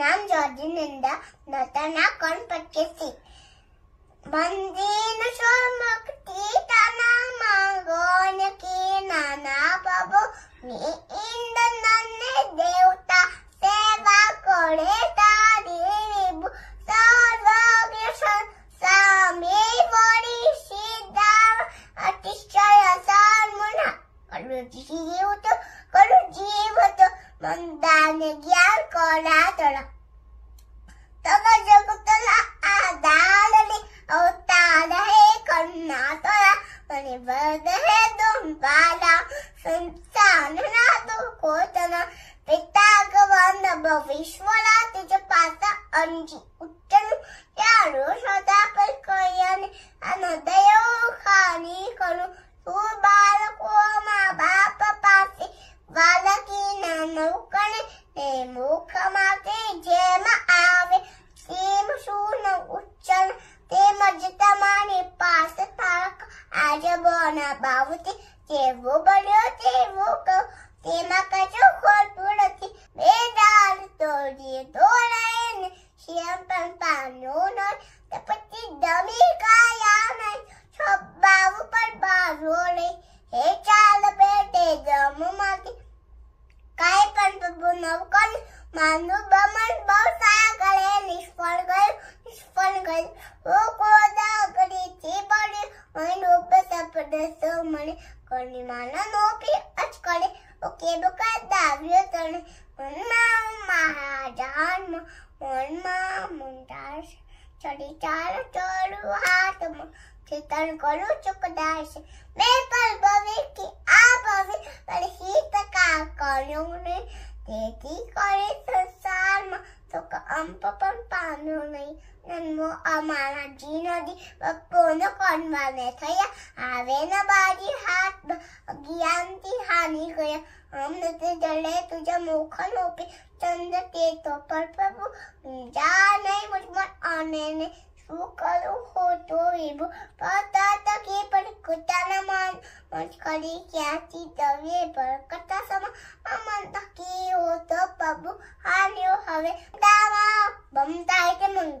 Nam Jordininda Natana Konpakesi. Bandina Shormakti Tana Mangonya Kinana Babu. Me in the Nanne Devta Seva Koreta. ಸ್ನೇಹದಂ ಬಾಲ ಸಂತಾನನಾದು ಕೋತನ ಪಿತಾಗವನ್ನ ಭವಿಷ್ಯನಾತಿ ಚ ಪಾತ ಅಂಜಿ ಉಚ್ಚನು ಯಾರು ಸದಾ ಪರಿಕೋಯನೆ ಅನದಯೋ ಖಾನಿ ಕನು ತು ಬಾಲಕೋ ಮಾ ಬಾಪ ಪಾಸಿ ಬಾಲಕಿ ನನ್ನ ಕಣೆ ನೇ ಮುಖ દસમણે કણિમાના નોપી અચકળે ઓકે બકા દાવ્યો તણે મનમાં મહાજાન મનમાં મુંડાશ ચડી ચાલ ચોરું હાથમાં ચેતન કરું ચુકદાશ મેં પર ભવે કે આ ભવે પર હી તકા કર્યો ને તેથી और मामा जी नो जी कोनो कौन बने थे आवे न बाजी हाथ ज्ञान थी हानि करे हम नते जले तुझे मोखन होपे चंद्र के तो पर प्रभु जा नहीं मुझ मत आने ने शू करो हो तो विभु पता तक तो ये पर कुता न मान मुझ करी क्या थी तब ये पर कथा समा अमन तक तो हो तो प्रभु हानियो हवे दावा बम ताई के मंग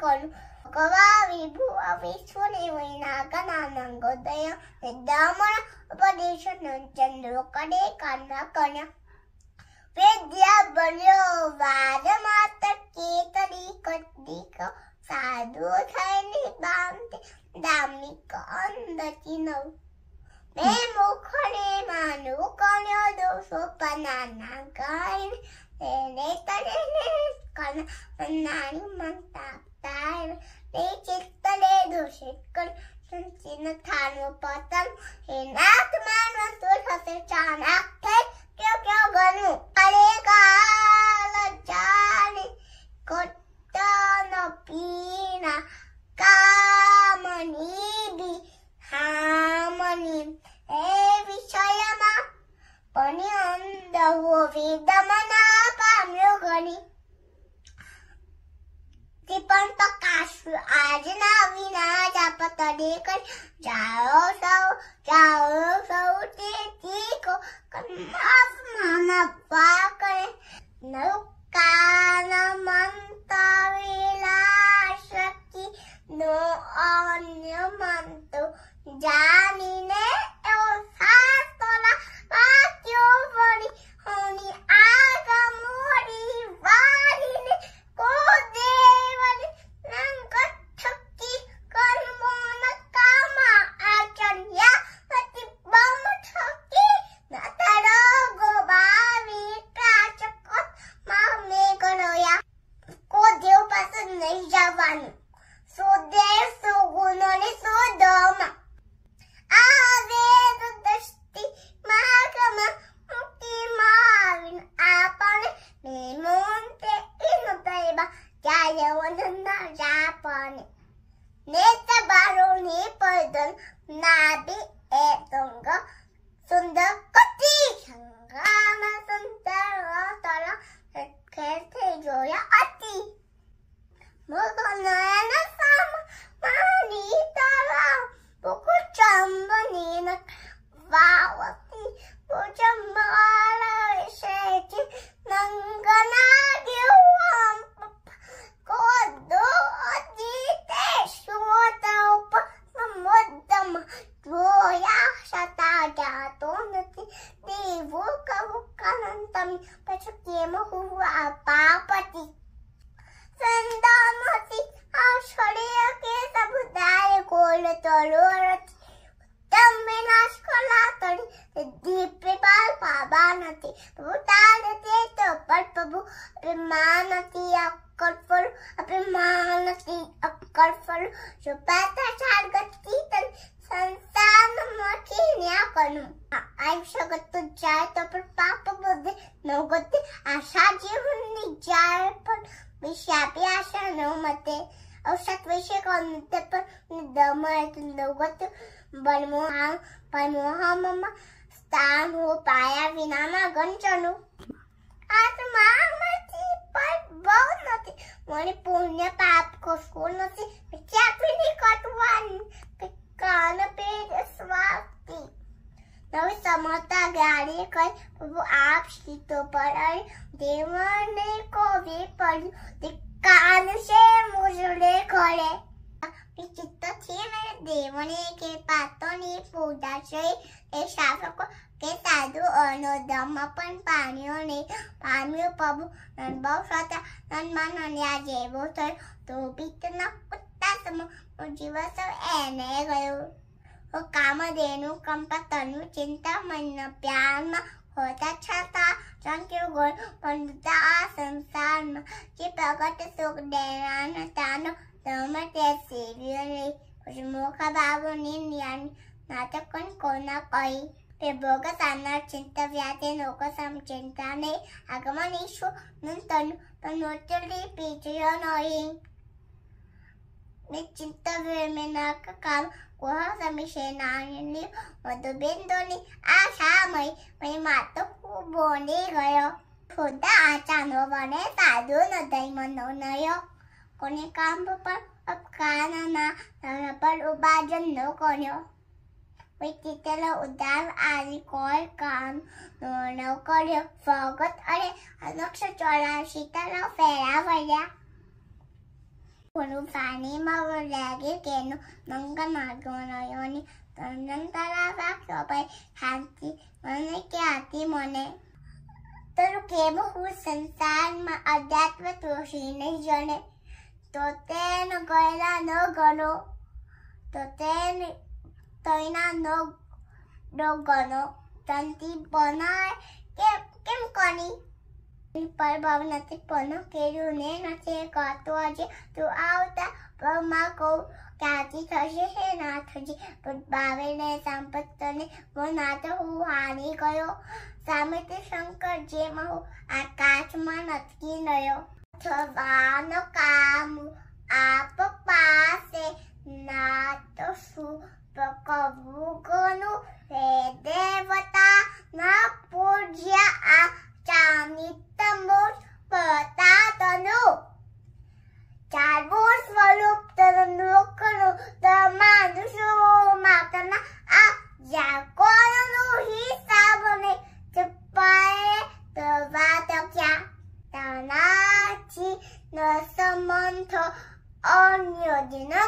ಕವಿಗಳು ವಿಭುವಿಶ್ವನಾಗನಾಮಂಗೋದಯ ವಿದ್ಯಾಮಣ ಉಪದೇಶ ಚಂದ್ರ ಕಡೆ ಕಾಣ ಕಣ ವಿದ್ಯಾ ಬಲ್ಯೋ ವಾದ ಮಾತ ಕೇತರಿ ಕದ್ದಿಕ ಸಾಧು ಥೈನಿ ಬಾಂತೆ ಧಾಮಿಕ અંદરથી નવ બે મુખને માનું કર્યો દોષો પનાના ગાય એને તને કના નાની મંતા Dahil may chikpale do chikon sun sinatan mo patan hinat man ang tur sa sirchan akay kyo kyo ganu palika lajani kota na pina kamani bi hamani evi chayama pani anda huwi damana pamyo તે પણ તકાશું આજના વિના જ આપતડે કરી જાઓ સૌ જાઓ સૌ તે તીકો કન્નાસ માના પા કરે નૌકાન અને તળો તમે નાશ કલા તણી દીપે બાલ બાબા નથી પ્રભુ તા નથી તો પણ પ્રભુ આપણે માં નથી અક્કર ફળ આપણે માં નથી અક્કર ફળ જો પાતા ચાર ગતિ તન સંતાન મોટી ન્યા કનું આઈ શગત તો જાય તો પણ પાપ બધે નવગતિ આશા જીવનની જાય પણ વિશાપી આશા ન મતે ሸጥበሸቅ ንጠበር ንደመት ንደወት በልሞሃ በልሞሃ መማ स्थान हो पाया विना मागण चलू आज मामाची पण બહુ નથી મને પુણ્ય પાપ કશું નથી વિચારથી કટવાની કાન પેટ સ્વાતી નવી સમતા ગાડી કઈ આપ સીતો પર દેવને કોવી પડ્યું করে বিচিত্র ছিলেন দেবনী કૃપાતોની પૂજા થઈ એ શાસકો કે સાધુ અનો ધમ્મ પણ પામ્યો ને પામ્યો પ્રભુ બહુ સતા સન્માન અને આ જેવો થયો તો પિત્તનો કુત્તા સમો જીવસ એને ગયો ઓ કામધેનુ કંપતનું ચિંતા મન પ્યારમાં હોતા છતાં ચંક્યો ગોળ પણ આ સંસારમાં જે પ્રગટ સુખ દેવાનો તાનો సేవియని ముఖ బాబుని నాతకొని కొనపోయి పెబోగ తన చింత వ్యాధి నోక సంచింతనే అగమనీషు నుంతను పన్నొత్తుడి పీచయో నోయి నీ చింత వేమినాక కాదు वह समीक्षणानी मधुबिंदुनी आशामय मी मातो बोंडी गयो खुदा आचानो वने साधू नदय मनोनयो કોને કામ પર અપકારના પર ઉબાજન ન કર્યો વિચિત્ર ઉદાર આદિ કોઈ કામ ન કર્યો ફગત અને અનક્ષ ચોરાશી તરફ ફેરા વળ્યા કોનું પાણીમાં લાગે તેનું મંગળ માર્ગોની તંદન તરફ રાખ્યો ભાઈ શાંતિ મને કે હતી મને તો કેવું હું સંસારમાં અધ્યાત્મ તોષી નહીં જણે તો તેન ગયેલા ન ગણો તો તેન તૈના ન ડો ગણો તંતી બનાય કેમ કેમ કોની પર બાવ નથી પણ કેર્યું ને નથી કરતો આજે તું આવતા પણ કહું કે થશે છે ના થશે પણ બાવેને સંપત્તને હું ના હું હારી ગયો સામે જેમાં હું આકાશમાં નથકી ગયો това накаму, а попасе на тошу, покобукону, е девата на пуджя, а чанита муж, потата.